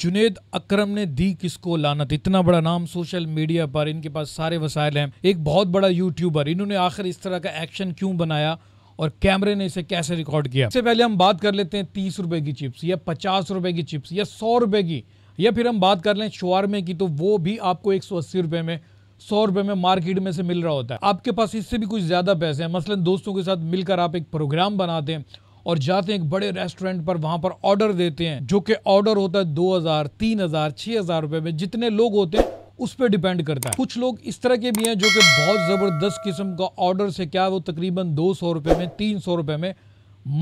जुनेद अकरम ने दी किसको लानत इतना बड़ा नाम सोशल मीडिया पर इनके पास सारे वसायल हैं एक बहुत बड़ा यूट्यूबर इन्होंने आखिर इस तरह का एक्शन क्यों बनाया और कैमरे ने इसे कैसे रिकॉर्ड किया इससे पहले हम बात कर लेते हैं तीस रुपए की चिप्स या पचास रुपए की चिप्स या सौ रुपए की या फिर हम बात कर लें शवारमे की तो वो भी आपको एक रुपए में सौ रुपए में मार्केट में से मिल रहा होता है आपके पास इससे भी कुछ ज़्यादा पैसे हैं मसलन दोस्तों के साथ मिलकर आप एक प्रोग्राम बनाते हैं और जाते हैं एक बड़े रेस्टोरेंट पर वहां पर ऑर्डर देते हैं जो कि ऑर्डर होता है दो हज़ार तीन हज़ार छह हज़ार रुपए में जितने लोग होते हैं उस पर डिपेंड करता है कुछ लोग इस तरह के भी हैं जो कि बहुत ज़बरदस्त किस्म का ऑर्डर से क्या वो तकरीबन दो सौ रुपए में तीन सौ रुपए में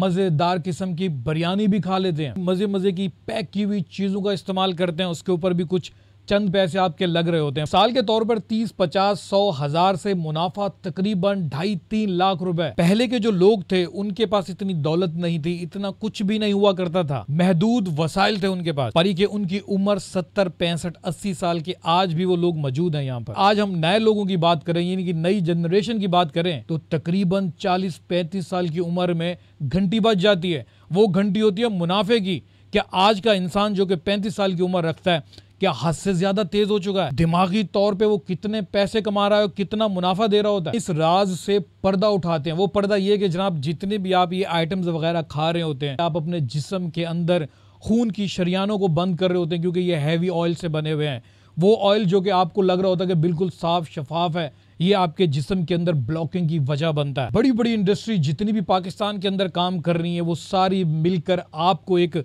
मज़ेदार किस्म की बिरयानी भी खा लेते हैं मज़े मज़े की पैक की हुई चीज़ों का इस्तेमाल करते हैं उसके ऊपर भी कुछ चंद पैसे आपके लग रहे होते हैं साल के तौर पर तीस पचास सौ हजार से मुनाफा तकरीबन ढाई तीन लाख रुपए पहले के जो लोग थे उनके पास इतनी दौलत नहीं थी इतना कुछ भी नहीं हुआ करता था महदूद वसाइल थे उनके पास परी के उनकी उम्र सत्तर पैंसठ अस्सी साल के आज भी वो लोग मौजूद है यहाँ पर आज हम नए लोगों की बात करें यानी कि नई जनरेशन की बात करें तो तकरीबन चालीस पैंतीस साल की उम्र में घंटी बच जाती है वो घंटी होती है मुनाफे की क्या आज का इंसान जो कि पैंतीस साल की उम्र रखता है क्या हद से ज्यादा तेज हो चुका है दिमागी तौर पे वो कितने पैसे कमा रहा है कितना मुनाफा दे रहा होता है इस राज से पर्दा उठाते हैं वो पर्दा ये कि जनाब जितने भी आप ये आइटम्स वगैरह खा रहे होते हैं आप अपने जिसम के अंदर खून की शरियानों को बंद कर रहे होते हैं क्योंकि ये हैवी ऑयल से बने हुए हैं वो ऑयल जो कि आपको लग रहा होता है कि बिल्कुल साफ शफाफ है ये आपके जिसम के अंदर ब्लॉकिंग की वजह बनता है बड़ी बड़ी इंडस्ट्री जितनी भी पाकिस्तान के अंदर काम कर रही है वो सारी मिलकर आपको एक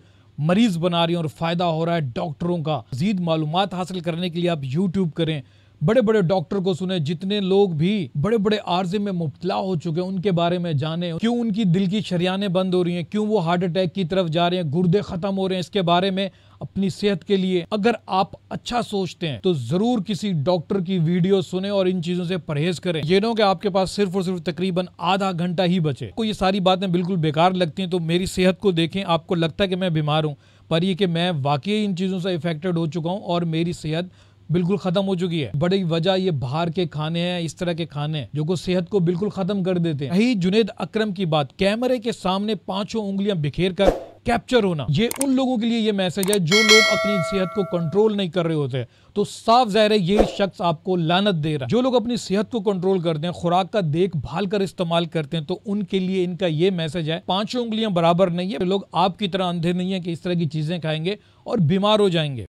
मरीज बना रही हैं और फ़ायदा हो रहा है डॉक्टरों का मजीद मालूम हासिल करने के लिए आप यूट्यूब करें बड़े बड़े डॉक्टर को सुने जितने लोग भी बड़े बड़े आर्जे में मुबतला हो चुके हैं उनके बारे में जाने क्यों उनकी दिल की शरियाने बंद हो रही हैं क्यों वो हार्ट अटैक की तरफ जा रहे हैं गुर्दे ख़त्म हो रहे हैं इसके बारे में अपनी सेहत के लिए अगर आप अच्छा सोचते हैं तो जरूर किसी डॉक्टर की वीडियो सुने और इन चीजों से परहेज करें ये नो कि आपके पास सिर्फ और सिर्फ तकरीबन आधा घंटा ही बचे को तो ये सारी बातें बिल्कुल बेकार लगती हैं तो मेरी सेहत को देखें आपको लगता है कि मैं बीमार हूँ पर यह कि मैं वाकई इन चीज़ों से इफेक्टेड हो चुका हूँ और मेरी सेहत बिल्कुल ख़त्म हो चुकी है बड़ी वजह ये बाहर के खाने हैं इस तरह के खाने हैं जो को सेहत को बिल्कुल ख़त्म कर देते हैं यही जुनेद अक्रम की बात कैमरे के सामने पांचों उंगलियां बिखेर कर कैप्चर होना ये उन लोगों के लिए ये मैसेज है जो लोग अपनी सेहत को कंट्रोल नहीं कर रहे होते तो साफ जाहिर है ये शख्स आपको लानत दे रहा है जो लोग अपनी सेहत को कंट्रोल करते हैं खुराक का देखभाल कर इस्तेमाल करते हैं तो उनके लिए इनका ये मैसेज है पांचों उंगलियां बराबर नहीं है लोग आपकी तरह अंधे नहीं है कि इस तरह की चीजें खाएंगे और बीमार हो जाएंगे